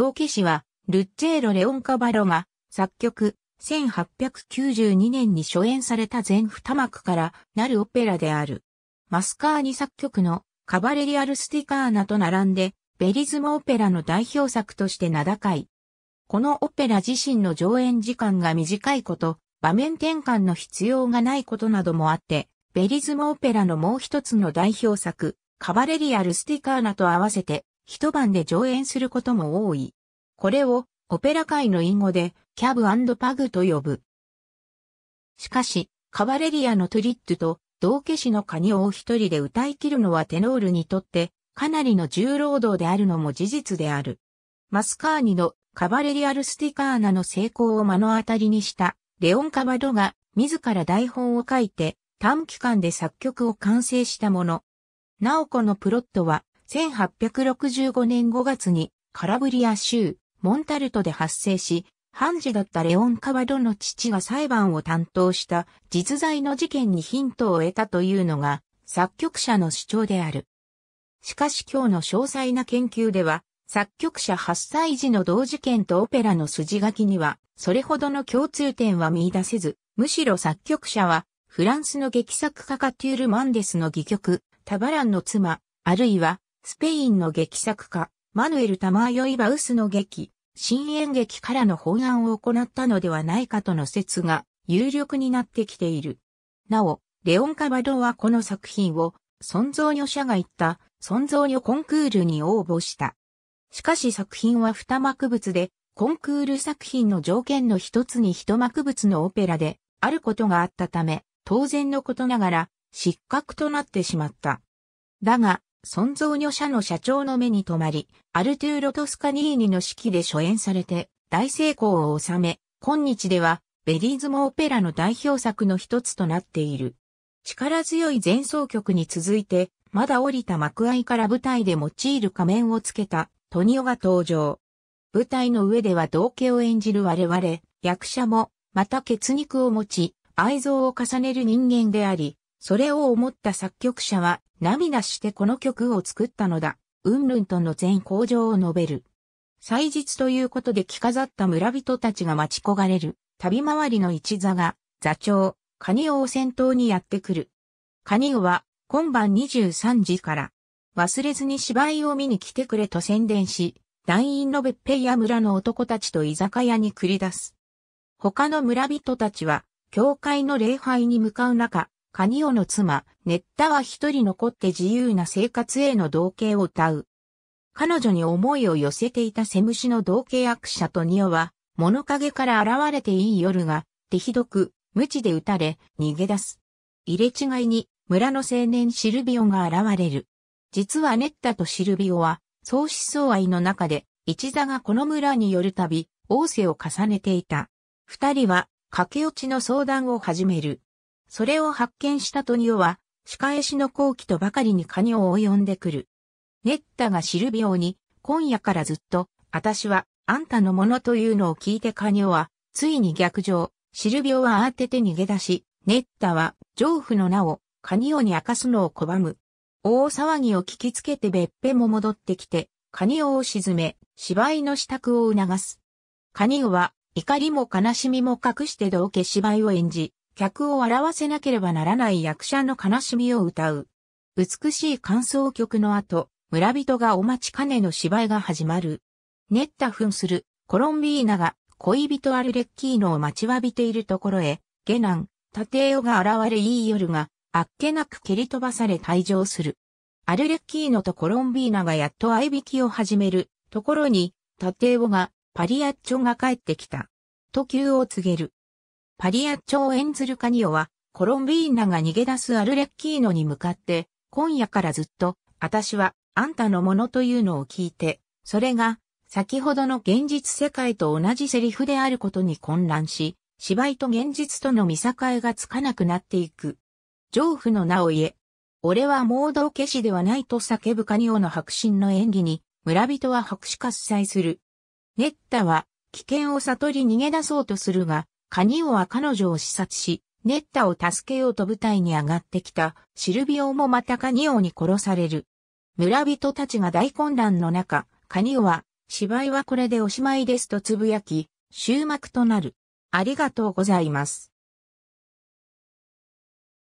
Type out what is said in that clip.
同家氏は、ルッチェーロ・レオンカバロが、作曲、1892年に初演された全二幕からなるオペラである。マスカーニ作曲のカバレリアルスティカーナと並んで、ベリズムオペラの代表作として名高い。このオペラ自身の上演時間が短いこと、場面転換の必要がないことなどもあって、ベリズムオペラのもう一つの代表作、カバレリアルスティカーナと合わせて、一晩で上演することも多い。これをオペラ界の隠語でキャブパグと呼ぶ。しかし、カバレリアのトリットと道化師のカニを一人で歌い切るのはテノールにとってかなりの重労働であるのも事実である。マスカーニのカバレリアルスティカーナの成功を目の当たりにしたレオン・カバドが自ら台本を書いて短期間で作曲を完成したもの。なおこのプロットは1865年5月にカラブリア州モンタルトで発生し、判事だったレオン・カワドの父が裁判を担当した実在の事件にヒントを得たというのが作曲者の主張である。しかし今日の詳細な研究では、作曲者8歳児の同事件とオペラの筋書きには、それほどの共通点は見出せず、むしろ作曲者は、フランスの劇作家カテュール・マンデスの戯曲、タバランの妻、あるいはスペインの劇作家、マヌエル・タマーヨ・イバウスの劇、新演劇からの法案を行ったのではないかとの説が有力になってきている。なお、レオン・カバドはこの作品を、尊蔵女社が言った、尊蔵女コンクールに応募した。しかし作品は二幕物で、コンクール作品の条件の一つに一幕物のオペラで、あることがあったため、当然のことながら、失格となってしまった。だが、存造女社の社長の目に留まり、アルトゥーロ・トスカニーニの指揮で初演されて、大成功を収め、今日では、ベリーズモオペラの代表作の一つとなっている。力強い前奏曲に続いて、まだ降りた幕合から舞台で用いる仮面をつけたトニオが登場。舞台の上では同家を演じる我々、役者も、また血肉を持ち、愛憎を重ねる人間であり、それを思った作曲者は涙してこの曲を作ったのだ。うんるんとの全向上を述べる。祭日ということで着飾った村人たちが待ち焦がれる。旅回りの一座が座長、カニオを先頭にやってくる。カニオは今晩23時から忘れずに芝居を見に来てくれと宣伝し、団員の別平や村の男たちと居酒屋に繰り出す。他の村人たちは教会の礼拝に向かう中、カニオの妻、ネッタは一人残って自由な生活への同型を歌う。彼女に思いを寄せていたセムシの同型役者とニオは、物陰から現れていい夜が、手ひどく、無知で撃たれ、逃げ出す。入れ違いに、村の青年シルビオが現れる。実はネッタとシルビオは、相思相愛の中で、一座がこの村によるたび、王政を重ねていた。二人は、駆け落ちの相談を始める。それを発見したトニオは、仕返しの好機とばかりにカニを追い呼んでくる。ネッタがシルビオに、今夜からずっと、私は、あんたのものというのを聞いてカニオは、ついに逆上、シルビオは慌てて逃げ出し、ネッタは、丈夫の名を、カニオに明かすのを拒む。大騒ぎを聞きつけて別府も戻ってきて、カニオを沈め、芝居の支度を促す。カニオは、怒りも悲しみも隠して道化芝居を演じ、客を笑わせなければならない役者の悲しみを歌う。美しい感想曲の後、村人がお待ちかねの芝居が始まる。練った扮するコロンビーナが恋人アルレッキーノを待ちわびているところへ、下男、タテオが現れいい夜が、あっけなく蹴り飛ばされ退場する。アルレッキーノとコロンビーナがやっと相引きを始めるところに、タテオが、パリアッチョが帰ってきた。と急を告げる。パリアッ演ずるカニオは、コロンビーナが逃げ出すアルレッキーノに向かって、今夜からずっと、私は、あんたのものというのを聞いて、それが、先ほどの現実世界と同じセリフであることに混乱し、芝居と現実との見境がつかなくなっていく。丈夫の名を言え。俺は盲導消しではないと叫ぶカニオの白真の演技に、村人は白紙喝采する。ネッタは、危険を悟り逃げ出そうとするが、カニオは彼女を視察し、ネッタを助けようと舞台に上がってきたシルビオもまたカニオに殺される。村人たちが大混乱の中、カニオは芝居はこれでおしまいですとつぶやき、終幕となる。ありがとうございます。